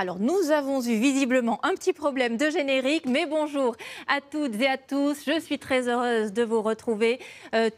Alors nous avons eu visiblement un petit problème de générique, mais bonjour à toutes et à tous. Je suis très heureuse de vous retrouver. Euh,